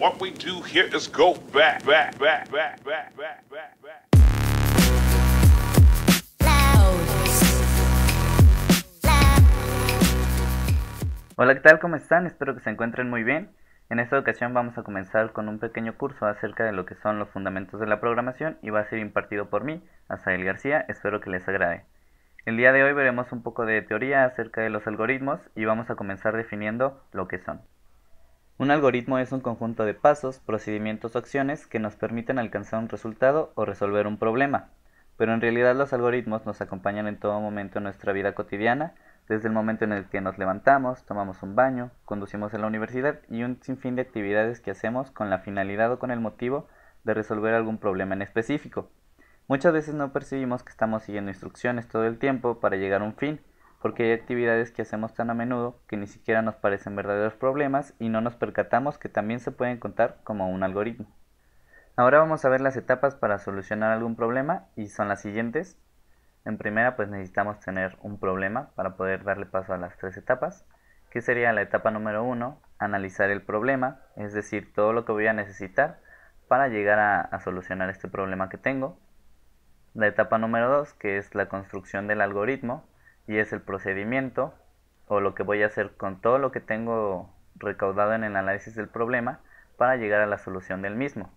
What we do here is go back, back, back, back, back, back, back, Hola, ¿qué tal? ¿Cómo están? Espero que se encuentren muy bien. En esta ocasión vamos a comenzar con un pequeño curso acerca de lo que son los fundamentos de la programación y va a ser impartido por mí, Asael García, espero que les agrade. El día de hoy veremos un poco de teoría acerca de los algoritmos y vamos a comenzar definiendo lo que son. Un algoritmo es un conjunto de pasos, procedimientos o acciones que nos permiten alcanzar un resultado o resolver un problema. Pero en realidad los algoritmos nos acompañan en todo momento en nuestra vida cotidiana, desde el momento en el que nos levantamos, tomamos un baño, conducimos a la universidad y un sinfín de actividades que hacemos con la finalidad o con el motivo de resolver algún problema en específico. Muchas veces no percibimos que estamos siguiendo instrucciones todo el tiempo para llegar a un fin, porque hay actividades que hacemos tan a menudo que ni siquiera nos parecen verdaderos problemas y no nos percatamos que también se pueden contar como un algoritmo. Ahora vamos a ver las etapas para solucionar algún problema y son las siguientes. En primera pues necesitamos tener un problema para poder darle paso a las tres etapas, que sería la etapa número uno, analizar el problema, es decir, todo lo que voy a necesitar para llegar a, solucionar este problema que tengo. La etapa número 2, que es la construcción del algoritmo, y es el procedimiento o lo que voy a hacer con todo lo que tengo recaudado en el análisis del problema para llegar a la solución del mismo.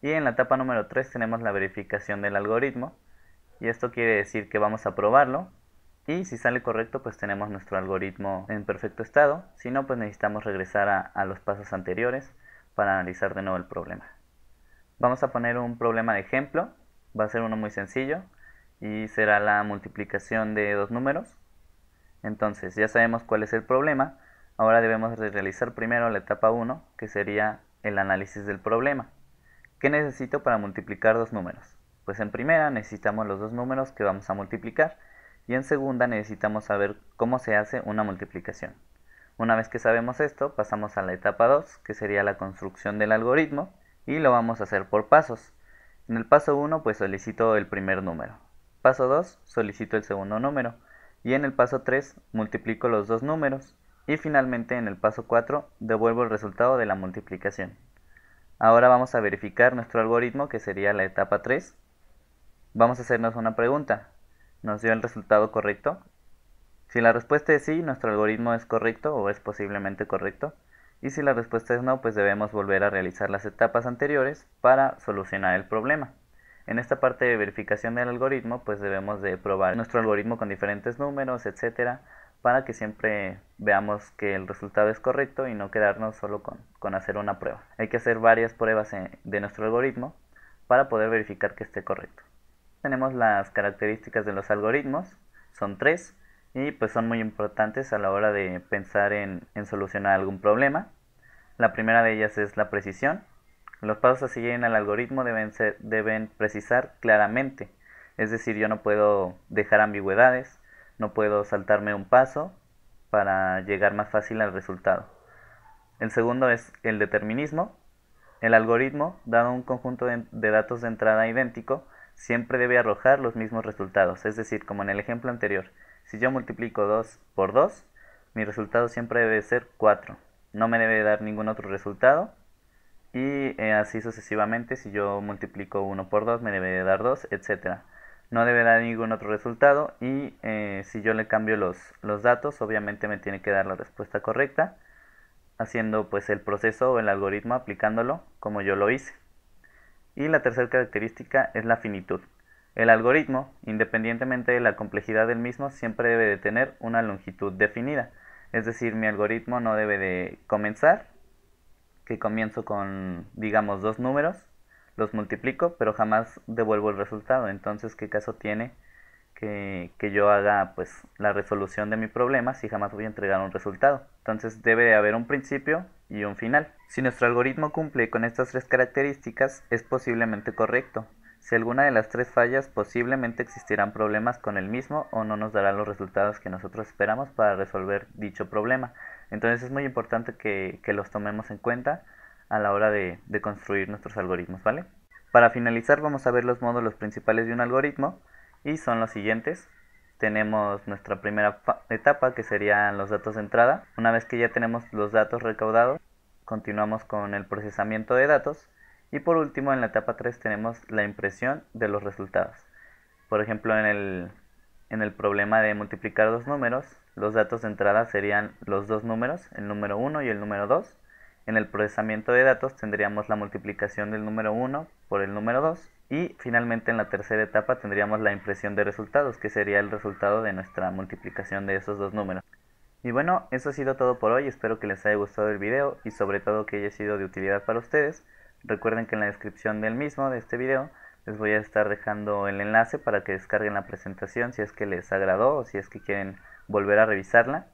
Y en la etapa número 3 tenemos la verificación del algoritmo y esto quiere decir que vamos a probarlo y si sale correcto pues tenemos nuestro algoritmo en perfecto estado, si no pues necesitamos regresar a, a los pasos anteriores para analizar de nuevo el problema. Vamos a poner un problema de ejemplo, va a ser uno muy sencillo, y será la multiplicación de dos números. Entonces ya sabemos cuál es el problema, ahora debemos realizar primero la etapa 1, que sería el análisis del problema. ¿Qué necesito para multiplicar dos números? Pues en primera necesitamos los dos números que vamos a multiplicar y en segunda necesitamos saber cómo se hace una multiplicación. Una vez que sabemos esto, pasamos a la etapa 2, que sería la construcción del algoritmo, y lo vamos a hacer por pasos. En el paso 1, pues solicito el primer número. Paso 2, solicito el segundo número. Y en el paso 3, multiplico los dos números. Y finalmente en el paso 4, devuelvo el resultado de la multiplicación. Ahora vamos a verificar nuestro algoritmo que sería la etapa 3. Vamos a hacernos una pregunta. ¿Nos dio el resultado correcto? Si la respuesta es sí, nuestro algoritmo es correcto o es posiblemente correcto. Y si la respuesta es no, pues debemos volver a realizar las etapas anteriores para solucionar el problema. En esta parte de verificación del algoritmo, pues debemos de probar nuestro algoritmo con diferentes números, etcétera, para que siempre veamos que el resultado es correcto y no quedarnos solo con, hacer una prueba. Hay que hacer varias pruebas de nuestro algoritmo para poder verificar que esté correcto. Tenemos las características de los algoritmos, son tres, y pues son muy importantes a la hora de pensar en, en solucionar algún problema. La primera de ellas es la precisión, los pasos a seguir en el algoritmo deben, precisar claramente. Es decir, yo no puedo dejar ambigüedades, no puedo saltarme un paso para llegar más fácil al resultado. El segundo es el determinismo. El algoritmo, dado un conjunto de, de datos de entrada idéntico, siempre debe arrojar los mismos resultados. Es decir, como en el ejemplo anterior, si yo multiplico 2 por 2, mi resultado siempre debe ser 4. No me debe dar ningún otro resultado y eh, así sucesivamente si yo multiplico 1 por 2 me debe de dar 2 etcétera no debe dar ningún otro resultado y eh, si yo le cambio los, los, datos obviamente me tiene que dar la respuesta correcta haciendo pues el proceso o el algoritmo aplicándolo como yo lo hice y la tercera característica es la finitud el algoritmo independientemente de la complejidad del mismo siempre debe de tener una longitud definida es decir mi algoritmo no debe de comenzar que comienzo con, digamos, dos números, los multiplico, pero jamás devuelvo el resultado. Entonces, ¿qué caso tiene que, yo haga pues la resolución de mi problema si jamás voy a entregar un resultado? Entonces, debe haber un principio y un final. Si nuestro algoritmo cumple con estas tres características, es posiblemente correcto. Si alguna de las tres fallas, posiblemente existirán problemas con el mismo o no nos dará los resultados que nosotros esperamos para resolver dicho problema. Entonces es muy importante que, los tomemos en cuenta a la hora de, de construir nuestros algoritmos, ¿vale? Para finalizar vamos a ver los módulos principales de un algoritmo y son los siguientes. Tenemos nuestra primera etapa que serían los datos de entrada. Una vez que ya tenemos los datos recaudados, continuamos con el procesamiento de datos y por último en la etapa 3 tenemos la impresión de los resultados. Por ejemplo en el en el problema de multiplicar dos números, los datos de entrada serían los dos números, el número 1 y el número 2. En el procesamiento de datos tendríamos la multiplicación del número 1 por el número 2 y finalmente en la tercera etapa tendríamos la impresión de resultados, que sería el resultado de nuestra multiplicación de esos dos números. Y bueno, eso ha sido todo por hoy, espero que les haya gustado el video y sobre todo que haya sido de utilidad para ustedes. Recuerden que en la descripción del mismo, de este video, les voy a estar dejando el enlace para que descarguen la presentación si es que les agradó o si es que quieren volver a revisarla.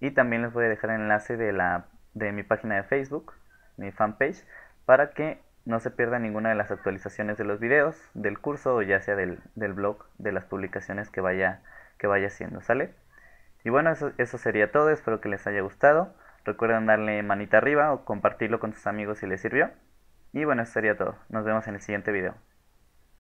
Y también les voy a dejar el enlace de, la, de mi página de Facebook, mi fanpage, para que no se pierda ninguna de las actualizaciones de los videos, del curso o ya sea del, blog, de las publicaciones que vaya, que vaya haciendo, ¿sale? Y bueno, eso, eso sería todo, espero que les haya gustado. Recuerden darle manita arriba o compartirlo con sus amigos si les sirvió. Y bueno, eso sería todo. Nos vemos en el siguiente video.